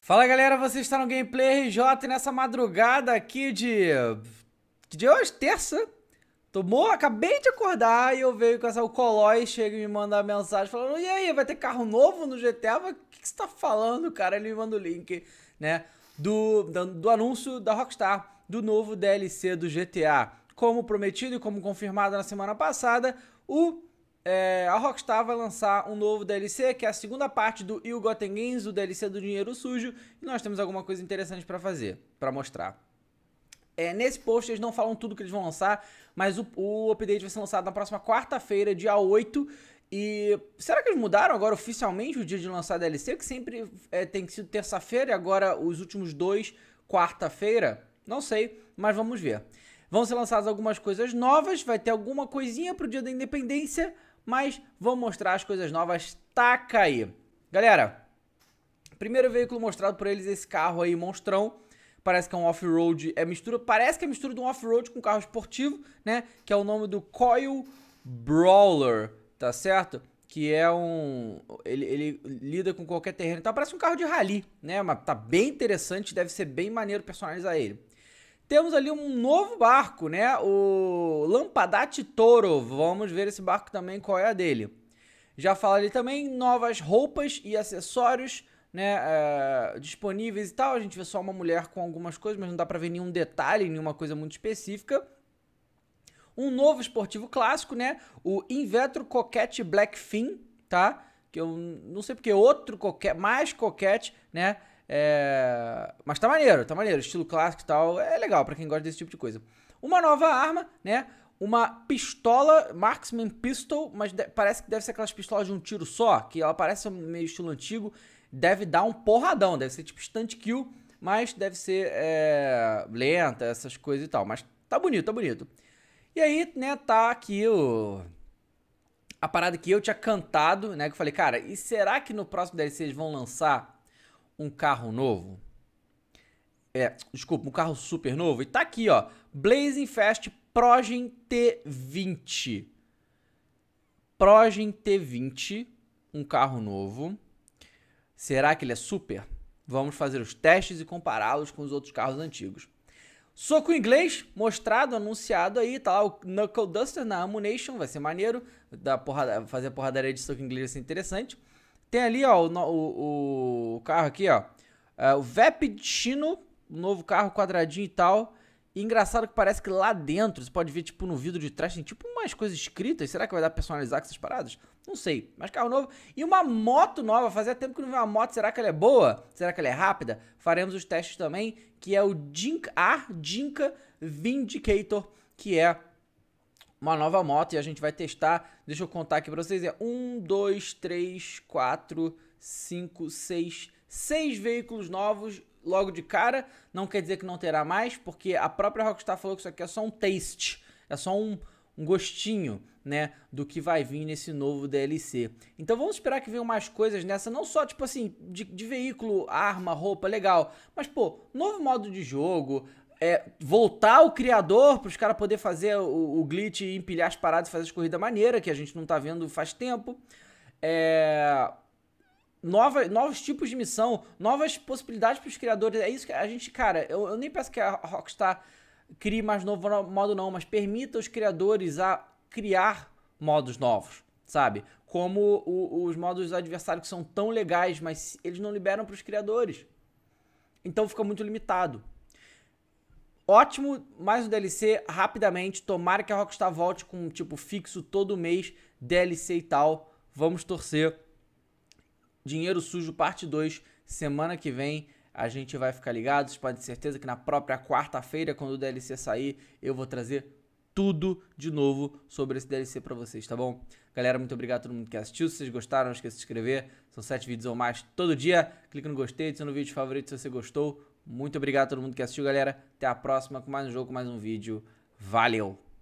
Fala galera, você está no Gameplay RJ nessa madrugada aqui de... Que dia é hoje? Terça? Tomou? Acabei de acordar e eu vejo com essa... O Colói chega e me manda mensagem falando E aí, vai ter carro novo no GTA? O que, que você está falando, cara? Ele me manda o link, né? Do, do, do anúncio da Rockstar do novo DLC do GTA. Como prometido e como confirmado na semana passada, o é, a Rockstar vai lançar um novo DLC, que é a segunda parte do You Gotten Games, o DLC do Dinheiro Sujo, e nós temos alguma coisa interessante para fazer, para mostrar. É, nesse post eles não falam tudo que eles vão lançar, mas o, o update vai ser lançado na próxima quarta-feira, dia 8, e será que eles mudaram agora oficialmente o dia de lançar a DLC, que sempre é, tem sido terça-feira e agora os últimos dois, quarta-feira? Não sei, mas vamos ver. Vão ser lançadas algumas coisas novas, vai ter alguma coisinha pro dia da independência, mas vamos mostrar as coisas novas, taca tá, aí. Galera, primeiro veículo mostrado por eles é esse carro aí, monstrão, parece que é um off-road, é mistura, parece que é mistura de um off-road com um carro esportivo, né, que é o nome do Coil Brawler, tá certo? que é um. Ele, ele, lida com qualquer terreno. Então parece um carro de rally, né? Mas tá bem interessante, deve ser bem maneiro personalizar ele. Temos ali um novo barco, né? O lampadate Toro. Vamos ver esse barco também, qual é a dele. Já fala ali também novas roupas e acessórios né, é, disponíveis e tal. A gente vê só uma mulher com algumas coisas, mas não dá para ver nenhum detalhe, nenhuma coisa muito específica. Um novo esportivo clássico, né? O Invetro Coquette Blackfin, tá? Que eu não sei porque outro coquete, mais coquete, né? É... Mas tá maneiro, tá maneiro. Estilo clássico e tal. É legal para quem gosta desse tipo de coisa. Uma nova arma, né? Uma pistola, Marksman Pistol, mas parece que deve ser aquelas pistolas de um tiro só, que ela parece meio estilo antigo. Deve dar um porradão, deve ser tipo stunt kill, mas deve ser é... lenta, essas coisas e tal. Mas tá bonito, tá bonito. E aí, né, tá aqui o a parada que eu tinha cantado, né? Que eu falei, cara, e será que no próximo DLC eles vão lançar um carro novo. É, desculpa, um carro super novo. E tá aqui, ó. Blazing Fast Progen T20. Progen T20, um carro novo. Será que ele é super? Vamos fazer os testes e compará-los com os outros carros antigos. Soco inglês, mostrado, anunciado aí, tá lá o Knuckle Duster na Ammunition, vai ser maneiro. da porrada, fazer a porradaria de soco inglês vai ser interessante. Tem ali, ó, o, o o carro aqui, ó. É, o Vapid novo carro quadradinho e tal. E engraçado que parece que lá dentro, você pode ver, tipo, no vidro de trás, tem tipo umas coisas escritas. Será que vai dar pra personalizar com essas paradas? Não sei. Mas carro novo. E uma moto nova. Fazia tempo que não vi uma moto. Será que ela é boa? Será que ela é rápida? Faremos os testes também. Que é o Jinka, a Jinka Vindicator, que é uma nova moto e a gente vai testar. Deixa eu contar aqui pra vocês. É 1, 2, 3, 4, 5, 6, 6 veículos novos logo de cara. Não quer dizer que não terá mais, porque a própria Rockstar falou que isso aqui é só um taste, é só um, um gostinho, né, do que vai vir nesse novo DLC. Então vamos esperar que venham mais coisas nessa, não só tipo assim, de, de veículo, arma, roupa, legal, mas pô, novo modo de jogo, é, voltar o criador para os caras poder fazer o, o glitch e empilhar as paradas e fazer as corridas maneira, que a gente não tá vendo faz tempo. É, nova, novos tipos de missão, novas possibilidades para os criadores. É isso que a gente, cara, eu, eu nem peço que a Rockstar crie mais novo modo, não, mas permita os criadores a criar modos novos, sabe? Como o, os modos adversários que são tão legais, mas eles não liberam para os criadores. Então fica muito limitado. Ótimo, mais um DLC rapidamente. Tomara que a Rockstar volte com um tipo fixo todo mês, DLC e tal. Vamos torcer Dinheiro Sujo, parte 2, semana que vem. A gente vai ficar ligado. Vocês podem ter certeza que na própria quarta-feira, quando o DLC sair, eu vou trazer tudo de novo sobre esse DLC para vocês, tá bom? Galera, muito obrigado a todo mundo que assistiu. Se vocês gostaram, não esqueça de se inscrever. São sete vídeos ou mais todo dia. Clica no gostei, adiciona no vídeo favorito se você gostou. Muito obrigado a todo mundo que assistiu, galera. Até a próxima com mais um jogo, com mais um vídeo. Valeu!